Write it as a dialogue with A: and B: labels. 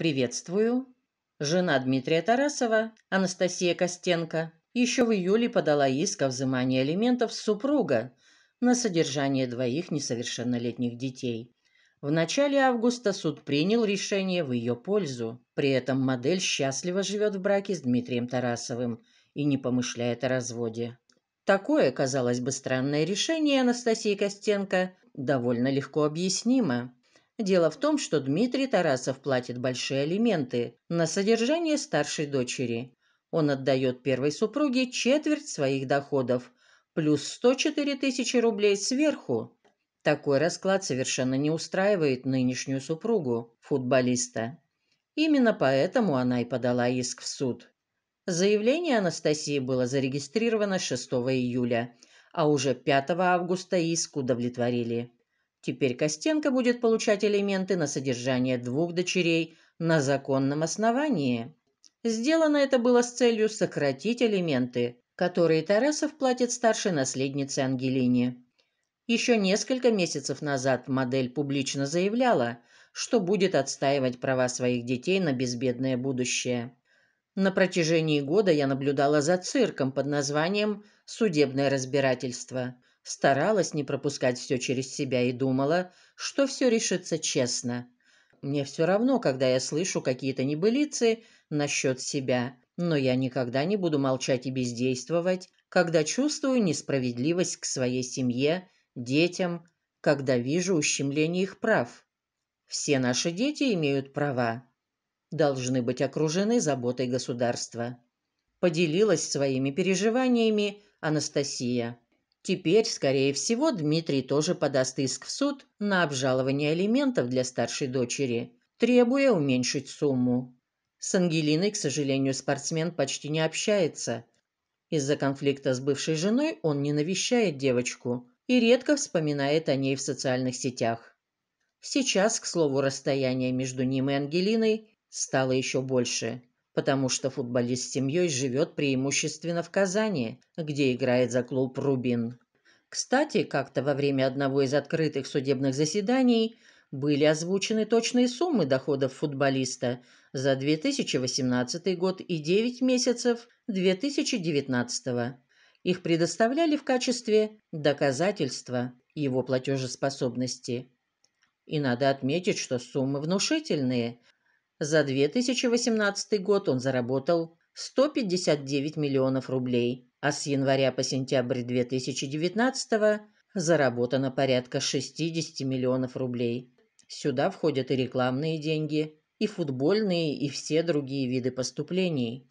A: «Приветствую». Жена Дмитрия Тарасова, Анастасия Костенко, еще в июле подала иск о взымании алиментов супруга на содержание двоих несовершеннолетних детей. В начале августа суд принял решение в ее пользу. При этом модель счастливо живет в браке с Дмитрием Тарасовым и не помышляет о разводе. Такое, казалось бы, странное решение Анастасии Костенко довольно легко объяснимо. Дело в том, что Дмитрий Тарасов платит большие алименты на содержание старшей дочери. Он отдает первой супруге четверть своих доходов, плюс 104 тысячи рублей сверху. Такой расклад совершенно не устраивает нынешнюю супругу, футболиста. Именно поэтому она и подала иск в суд. Заявление Анастасии было зарегистрировано 6 июля, а уже 5 августа иск удовлетворили. Теперь Костенко будет получать элементы на содержание двух дочерей на законном основании. Сделано это было с целью сократить элементы, которые Тарасов платит старшей наследнице Ангелине. Еще несколько месяцев назад модель публично заявляла, что будет отстаивать права своих детей на безбедное будущее. На протяжении года я наблюдала за цирком под названием «Судебное разбирательство», старалась не пропускать все через себя и думала, что все решится честно. Мне все равно, когда я слышу какие-то небылицы насчет себя, но я никогда не буду молчать и бездействовать, когда чувствую несправедливость к своей семье, детям, когда вижу ущемление их прав. Все наши дети имеют права, должны быть окружены заботой государства. Поделилась своими переживаниями Анастасия. Теперь, скорее всего, Дмитрий тоже подаст иск в суд на обжалование алиментов для старшей дочери, требуя уменьшить сумму. С Ангелиной, к сожалению, спортсмен почти не общается. Из-за конфликта с бывшей женой он не навещает девочку и редко вспоминает о ней в социальных сетях. Сейчас, к слову, расстояние между ним и Ангелиной стало еще больше потому что футболист с семьей живет преимущественно в Казани, где играет за клуб «Рубин». Кстати, как-то во время одного из открытых судебных заседаний были озвучены точные суммы доходов футболиста за 2018 год и 9 месяцев 2019. Их предоставляли в качестве доказательства его платежеспособности. И надо отметить, что суммы внушительные, за 2018 год он заработал 159 миллионов рублей, а с января по сентябрь 2019 заработано порядка 60 миллионов рублей. Сюда входят и рекламные деньги, и футбольные, и все другие виды поступлений.